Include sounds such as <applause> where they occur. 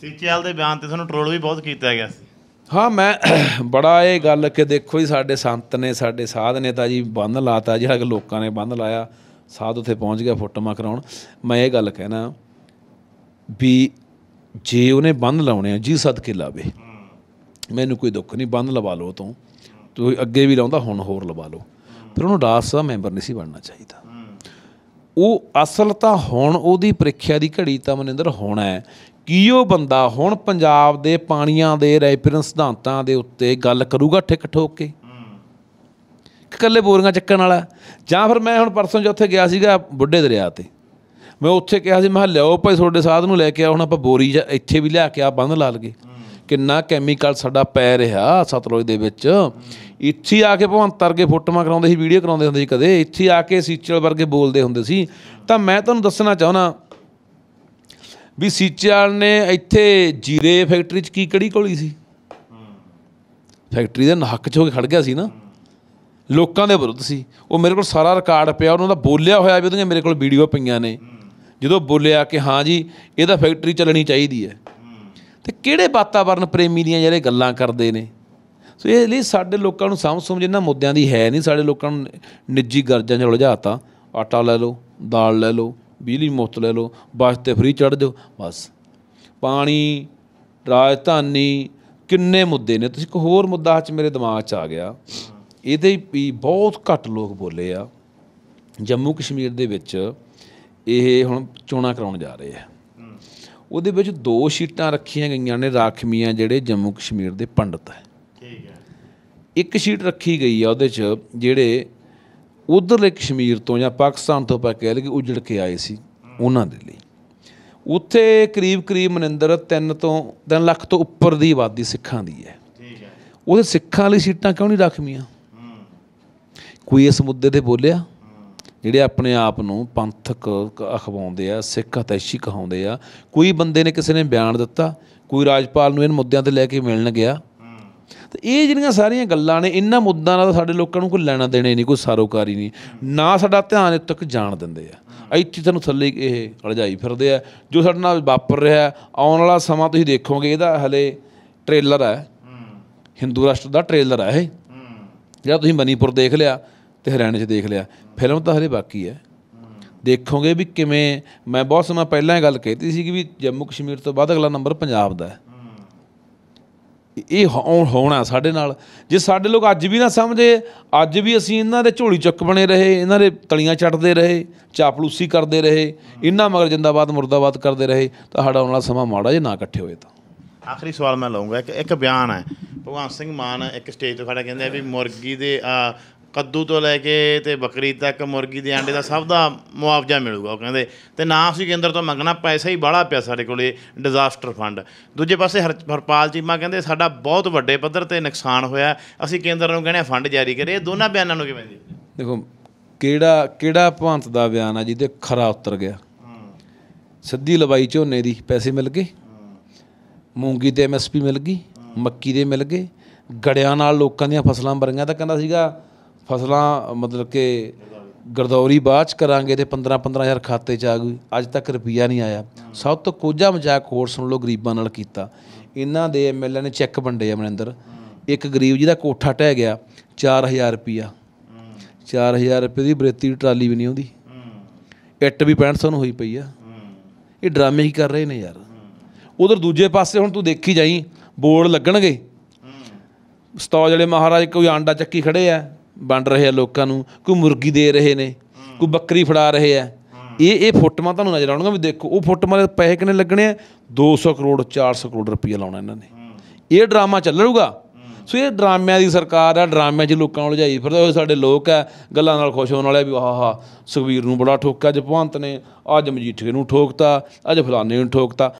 ਸੀਚੇਐਲ ਦੇ ਬਿਆਨ ਤੇ ਤੁਹਾਨੂੰ ਟ੍ਰੋਲ ਵੀ ਬਹੁਤ ਕੀਤਾ ਗਿਆ ਸੀ ਹਾਂ ਮੈਂ <clears throat> ਬੜਾ ਇਹ ਗੱਲ ਕਿ ਦੇਖੋ ਜੀ ਸਾਡੇ ਸੰਤ ਨੇ ਸਾਡੇ ਸਾਧ ਨੇ ਤਾਂ ਜੀ ਬੰਦ ਲਾਤਾ ਜਿਹੜਾ ਕਿ ਲੋਕਾਂ ਨੇ ਬੰਦ ਲਾਇਆ ਸਾਧ ਉੱਥੇ ਪਹੁੰਚ ਗਿਆ ਫੋਟੋਆਂ ਕਰਾਉਣ ਮੈਂ ਇਹ ਗੱਲ ਕਹਿਣਾ ਵੀ ਜੇ ਉਹਨੇ ਬੰਦ ਲਾਉਣੇ ਆ ਜੀ ਸਦਕੇ ਲਾਵੇ ਮੈਨੂੰ ਕੋਈ ਦੁੱਖ ਨਹੀਂ ਬੰਦ ਲਵਾ ਲਓ ਤੋਂ ਤੂੰ ਅੱਗੇ ਵੀ ਲਾਉਂਦਾ ਹੁਣ ਹੋਰ ਲਵਾ ਲਓ ਫਿਰ ਉਹਨੂੰ ਰਾਸ ਦਾ ਮੈਂਬਰ ਨਹੀਂ ਸੀ ਬਣਨਾ ਚਾਹੀਦਾ ਉਹ ਅਸਲ ਤਾਂ ਹੁਣ ਉਹਦੀ ਪ੍ਰੀਖਿਆ ਦੀ ਘੜੀ ਤਾਂ ਮਨਿੰਦਰ ਹੋਣਾ ਹੈ ਕੀ ਉਹ ਬੰਦਾ ਹੁਣ ਪੰਜਾਬ ਦੇ ਪਾਣੀਆਂ ਦੇ ਰੈਫਰੈਂਸ ਸਿਧਾਂਤਾਂ ਦੇ ਉੱਤੇ ਗੱਲ ਕਰੂਗਾ ਠਿੱਕ ਠੋਕ ਕੇ ਕੱਲੇ ਬੋਰੀਆਂ ਚੱਕਣ ਵਾਲਾ ਜਾਂ ਫਿਰ ਮੈਂ ਹੁਣ ਪਰਸੋਂ ਜਿੱਥੇ ਗਿਆ ਸੀਗਾ ਬੁੱਢੇ ਦਰਿਆ ਤੇ ਮੈਂ ਉੱਥੇ ਕਿਹਾ ਸੀ ਮੈਂ ਲਿਓ ਭਾਈ ਤੁਹਾਡੇ ਸਾਧ ਨੂੰ ਲੈ ਕੇ ਆ ਹੁਣ ਆਪਾਂ ਬੋਰੀ ਇੱਥੇ ਵੀ ਲਿਆ ਕੇ ਆ ਬੰਦ ਲਾ ਲਗੇ ਕਿੰਨਾ ਕੈਮੀਕਲ ਸਾਡਾ ਪੈ ਰਿਹਾ ਸਤਲੁਜ ਦੇ ਵਿੱਚ ਇੱਥੇ ਆ ਕੇ ਭਵੰਤ ਕੇ ਫੋਟੋਆਂ ਕਰਾਉਂਦੇ ਸੀ ਵੀਡੀਓ ਕਰਾਉਂਦੇ ਹੁੰਦੇ ਸੀ ਕਦੇ ਇੱਥੇ ਆ ਕੇ ਸੀਚਲ ਵਰਗੇ ਬੋਲਦੇ ਹੁੰਦੇ ਸੀ ਤਾਂ ਮੈਂ ਤੁਹਾਨੂੰ ਦੱਸਣਾ ਚਾਹਣਾ ਵੀ ਸੀਚਲ ਨੇ ਇੱਥੇ ਜੀਰੇ ਫੈਕਟਰੀ 'ਚ ਕੀ ਕੜੀ ਕੋਲੀ ਸੀ ਫੈਕਟਰੀ ਦੇ ਹੱਕ 'ਚ ਹੋ ਕੇ ਖੜ ਗਿਆ ਸੀ ਨਾ ਲੋਕਾਂ ਦੇ ਵਿਰੁੱਧ ਸੀ ਉਹ ਮੇਰੇ ਕੋਲ ਸਾਰਾ ਰਿਕਾਰਡ ਪਿਆ ਉਹਨਾਂ ਦਾ ਬੋਲਿਆ ਹੋਇਆ ਵੀ ਉਹਦੀਆਂ ਮੇਰੇ ਕੋਲ ਵੀਡੀਓ ਪਈਆਂ ਨੇ ਜਦੋਂ ਬੋਲਿਆ ਕਿ ਹਾਂ ਜੀ ਇਹਦਾ ਫੈਕਟਰੀ ਚੱਲਣੀ ਚਾਹੀਦੀ ਹੈ ਤੇ ਕਿਹੜੇ ਵਾਤਾਵਰਣ ਪ੍ਰੇਮੀ ਦੀਆਂ ਜਿਹੜੇ ਗੱਲਾਂ ਕਰਦੇ ਨੇ ਸੋ ਇਹ ਲਈ ਸਾਡੇ ਲੋਕਾਂ ਨੂੰ ਸਮਝ ਸਮਝ ਇਹਨਾਂ ਮੁੱਦਿਆਂ ਦੀ ਹੈ ਨਹੀਂ ਸਾਡੇ ਲੋਕਾਂ ਨੂੰ ਨਿੱਜੀ ਗਰਜਾਂ 'ਚ ਉਲਝਾਤਾ ਆਟਾ ਲੈ ਲਓ ਦਾਲ ਲੈ ਲਓ ਬਿਜਲੀ ਮੁਫਤ ਲੈ ਲਓ ਬੱਸ ਤੇ ਫ੍ਰੀ ਚੜ ਜਾਓ ਬਸ ਪਾਣੀ ਰਾਜਧਾਨੀ ਕਿੰਨੇ ਮੁੱਦੇ ਨੇ ਤੁਸੀਂ ਇੱਕ ਹੋਰ ਮੁੱਦਾ ਅੱਜ ਮੇਰੇ ਦਿਮਾਗ 'ਚ ਆ ਗਿਆ ਇਹਦੇ ਵੀ ਬਹੁਤ ਘੱਟ ਲੋਕ ਬੋਲੇ ਆ ਜੰਮੂ ਕਸ਼ਮੀਰ ਦੇ ਵਿੱਚ ਇਹ ਹੁਣ ਚੋਣਾਂ ਕਰਾਉਣ ਜਾ ਰਹੇ ਆ ਉਹਦੇ ਵਿੱਚ ਦੋ ਸੀਟਾਂ ਰੱਖੀਆਂ ਗਈਆਂ ਨੇ ਰਾਖਮੀਆਂ ਜਿਹੜੇ ਜੰਮੂ ਕਸ਼ਮੀਰ ਦੇ ਪੰਡਤ ਹੈ ਇੱਕ ਸ਼ੀਟ ਰੱਖੀ ਗਈ ਆ ਉਹਦੇ 'ਚ ਜਿਹੜੇ ਉਧਰਲੇ ਕਸ਼ਮੀਰ ਤੋਂ ਜਾਂ ਪਾਕਿਸਤਾਨ ਤੋਂ ਪਾ ਕਹਿ ਲਗੇ ਉਜੜ ਕੇ ਆਏ ਸੀ ਉਹਨਾਂ ਦੇ ਲਈ ਉੱਥੇ ਕਰੀਬ ਕਰੀਬ ਮਨਿੰਦਰ 3 ਤੋਂ 3 ਲੱਖ ਤੋਂ ਉੱਪਰ ਦੀ ਆਬਾਦੀ ਸਿੱਖਾਂ ਦੀ ਹੈ ਠੀਕ ਹੈ ਉਹਦੇ ਸਿੱਖਾਂ ਲਈ ਸੀਟਾਂ ਕਿਉਂ ਨਹੀਂ ਰੱਖਮੀਆਂ ਕੋਈ ਇਸ ਮੁੱਦੇ ਤੇ ਬੋਲਿਆ ਜਿਹੜੇ ਆਪਣੇ ਆਪ ਨੂੰ ਪੰਥਕ ਅਖਵਾਉਂਦੇ ਆ ਸਿੱਖ ਅਤੈਸ਼ੀ ਕਹਾਉਂਦੇ ਆ ਕੋਈ ਬੰਦੇ ਨੇ ਕਿਸੇ ਨੇ ਬਿਆਨ ਦਿੱਤਾ ਕੋਈ ਰਾਜਪਾਲ ਨੂੰ ਇਹਨਾਂ ਮੁੱਦਿਆਂ ਤੇ ਲੈ ਕੇ ਮਿਲਣ ਗਿਆ ਤੇ ਇਹ ਜਿਹੜੀਆਂ ਸਾਰੀਆਂ ਗੱਲਾਂ ਨੇ ਇਹਨਾਂ ਮੁੱਦਿਆਂ ਨਾਲ ਸਾਡੇ ਲੋਕਾਂ ਨੂੰ ਕੋਈ ਲੈਣਾ ਦੇਣਾ ਹੀ ਨਹੀਂ ਕੋਈ ਸਾਰੋਕਾਰੀ ਨਹੀਂ ਨਾ ਸਾਡਾ ਧਿਆਨ ਇੱਥੇ ਤੱਕ ਜਾਣ ਦਿੰਦੇ ਆ ਇੱਥੇ ਤੁਹਾਨੂੰ ਥੱਲੇ ਇਹ ਅਲਝਾਈ ਫਿਰਦੇ ਆ ਜੋ ਸਾਡੇ ਨਾਲ ਵਾਪਰ ਰਿਹਾ ਆਉਣ ਵਾਲਾ ਸਮਾਂ ਤੁਸੀਂ ਦੇਖੋਗੇ ਇਹਦਾ ਹਲੇ ਟ੍ਰੇਲਰ ਹੈ ਹਿੰਦੂ ਰਾਸ਼ਟਰ ਦਾ ਟ੍ਰੇਲਰ ਹੈ ਇਹ ਜਿਹੜਾ ਤੁਸੀਂ ਮਨੀਪੁਰ ਦੇਖ ਲਿਆ ਤੇ ਹਰਿਆਣੇ 'ਚ ਦੇਖ ਲਿਆ ਫਿਲਮ ਤਾਂ ਹਲੇ ਬਾਕੀ ਹੈ ਦੇਖੋਗੇ ਵੀ ਕਿਵੇਂ ਮੈਂ ਬਹੁਤ ਸਮਾਂ ਪਹਿਲਾਂ ਇਹ ਗੱਲ ਕਹੀਤੀ ਸੀ ਕਿ ਵੀ ਜੰਮੂ ਕਸ਼ਮੀਰ ਤੋਂ ਬਾਅਦ ਅਗਲਾ ਨੰਬਰ ਪੰਜਾਬ ਦਾ ਹੈ ਇਹ ਹੋਣਾ ਸਾਡੇ ਨਾਲ ਜੇ ਸਾਡੇ ਲੋਕ ਅੱਜ ਵੀ ਨਾ ਸਮਝੇ ਅੱਜ ਵੀ ਅਸੀਂ ਇਹਨਾਂ ਦੇ ਝੋਲੀ ਚੱਕ ਬਣੇ ਰਹੇ ਇਹਨਾਂ ਦੇ ਤਲੀਆਂ ਚੜਦੇ ਰਹੇ ਚਾਪਲੂਸੀ ਕਰਦੇ ਰਹੇ ਇਹਨਾਂ ਮਗਰ ਜਿੰਦਾਬਾਦ ਮੁਰਦਾਬਾਦ ਕਰਦੇ ਰਹੇ ਤਾਂ ਸਾਡਾ ਆਉਣ ਵਾਲਾ ਸਮਾਂ ਮਾੜਾ ਜੇ ਨਾ ਇਕੱਠੇ ਹੋਏ ਤਾਂ ਆਖਰੀ ਸਵਾਲ ਮੈਂ ਲਾਉਂਗਾ ਕਿ ਇੱਕ ਬਿਆਨ ਹੈ ਭਗਵਾਨ ਸਿੰਘ ਮਾਨ ਇੱਕ ਸਟੇਜ ਤੋਂ ਖੜਾ ਕਹਿੰਦੇ ਆ ਵੀ ਮੁਰਗੀ ਦੇ ਕੱਦੂ ਤੋਂ ਲੈ ਕੇ ਤੇ ਬੱਕਰੀ ਤੱਕ ਮੁਰਗੀ ਦੇ ਆਂਡੇ ਦਾ ਸਭ ਦਾ ਮੁਆਵਜ਼ਾ ਮਿਲੂਗਾ ਉਹ ਕਹਿੰਦੇ ਤੇ ਨਾ ਅਸੀਂ ਕੇਂਦਰ ਤੋਂ ਮੰਗਣਾ ਪੈਸਾ ਹੀ ਬਾਹਲਾ ਪਿਆ ਸਾਡੇ ਕੋਲੇ ਡਿਜ਼ਾਸਟਰ ਫੰਡ ਦੂਜੇ ਪਾਸੇ ਹਰਪਾਲ ਚੀਮਾ ਕਹਿੰਦੇ ਸਾਡਾ ਬਹੁਤ ਵੱਡੇ ਪੱਧਰ ਤੇ ਨੁਕਸਾਨ ਹੋਇਆ ਅਸੀਂ ਕੇਂਦਰ ਨੂੰ ਕਹਿੰਦੇ ਫੰਡ ਜਾਰੀ ਕਰੇ ਇਹ ਦੋਨਾਂ ਬਿਆਨਾਂ ਨੂੰ ਕਿਵੇਂ ਦੇਖਦੇ ਦੇਖੋ ਕਿਹੜਾ ਕਿਹੜਾ ਭਵੰਤ ਦਾ ਬਿਆਨ ਆ ਜਿਹਦੇ ਖਰਾ ਉਤਰ ਗਿਆ ਸਿੱਧੀ ਲਵਾਈ ਝੋਨੇ ਦੀ ਪੈਸੇ ਮਿਲ ਗਏ ਮੂੰਗੀ ਤੇ ਐਮਐਸਪੀ ਮਿਲ ਗਈ ਮੱਕੀ ਦੇ ਮਿਲ ਗਏ ਗੜਿਆਂ ਨਾਲ ਲੋਕਾਂ ਦੀਆਂ ਫਸਲਾਂ ਭਰੀਆਂ ਤਾਂ ਕਹਿੰਦਾ ਸੀਗਾ ਫਸਲਾਂ ਮਤਲਬ ਕਿ ਗਰਦੌਰੀ ਬਾਅਦ ਚ ਕਰਾਂਗੇ ਤੇ 15 15000 ਖਾਤੇ ਚ ਆ ਗਈ ਅੱਜ ਤੱਕ ਰੁਪਈਆ ਨਹੀਂ ਆਇਆ ਸਭ ਤੋਂ ਕੋਝਾ ਮਜ਼ਾਕ ਹੋਰ ਸੁਣ ਲੋ ਗਰੀਬਾਂ ਨਾਲ ਕੀਤਾ ਇਹਨਾਂ ਦੇ ਐਮਐਲਏ ਨੇ ਚੈੱਕ ਵੰਡੇ ਆ ਇੱਕ ਗਰੀਬ ਜਿਹਦਾ ਕੋਠਾ ਟਹਿ ਗਿਆ 4000 ਰੁਪਈਆ 4000 ਰੁਪਏ ਦੀ ਬਰੇਤੀ ਦੀ ਟਰਾਲੀ ਵੀ ਨਹੀਂ ਆਉਂਦੀ ਇੱਟ ਵੀ 6500 ਨੂੰ ਹੋਈ ਪਈ ਆ ਇਹ ਡਰਾਮੇ ਹੀ ਕਰ ਰਹੇ ਨੇ ਯਾਰ ਉਧਰ ਦੂਜੇ ਪਾਸੇ ਹੁਣ ਤੂੰ ਦੇਖੀ ਜਾਈ ਬੋਰਡ ਲੱਗਣਗੇ ਸਤੌਜ ਵਾਲੇ ਮਹਾਰਾਜ ਕੋਈ ਆਂਡਾ ਚੱਕੀ ਖੜੇ ਆ ਵੰਡ ਰਹੇ ਆ ਲੋਕਾਂ ਨੂੰ ਕੋਈ ਮੁਰਗੀ ਦੇ ਰਹੇ ਨੇ ਕੋਈ ਬੱਕਰੀ ਫੜਾ ਰਹੇ ਆ ਇਹ ਇਹ ਫੋਟੋਆਂ ਤੁਹਾਨੂੰ ਨਜ਼ਰ ਆਉਣਗੀਆਂ ਵੀ ਦੇਖੋ ਉਹ ਫੋਟੋਆਂ ਦੇ ਪੈਸੇ ਕਿੰਨੇ ਲੱਗਣੇ ਆ 200 ਕਰੋੜ 400 ਕਰੋੜ ਰੁਪਈਆ ਲਾਉਣਾ ਇਹਨਾਂ ਨੇ ਇਹ ਡਰਾਮਾ ਚੱਲੂਗਾ ਸੋ ਇਹ ਡਰਾਮਿਆਂ ਦੀ ਸਰਕਾਰ ਆ ਡਰਾਮਿਆਂ 'ਚ ਲੋਕਾਂ ਨੂੰ ਲਜਾਈ ਫਿਰਦਾ ਉਹ ਸਾਡੇ ਲੋਕ ਆ ਗੱਲਾਂ ਨਾਲ ਖੁਸ਼ ਹੋਣ ਵਾਲੇ ਵੀ ਆਹਾ ਸੁਖਵੀਰ ਨੂੰ ਬੜਾ ਠੋਕਾ ਜਪਵੰਤ ਨੇ ਅੱਜ ਮਜੀਠੇ ਨੂੰ ਠੋਕਤਾ ਅੱਜ ਫਲਾਣੇ ਨੂੰ ਠੋਕਤਾ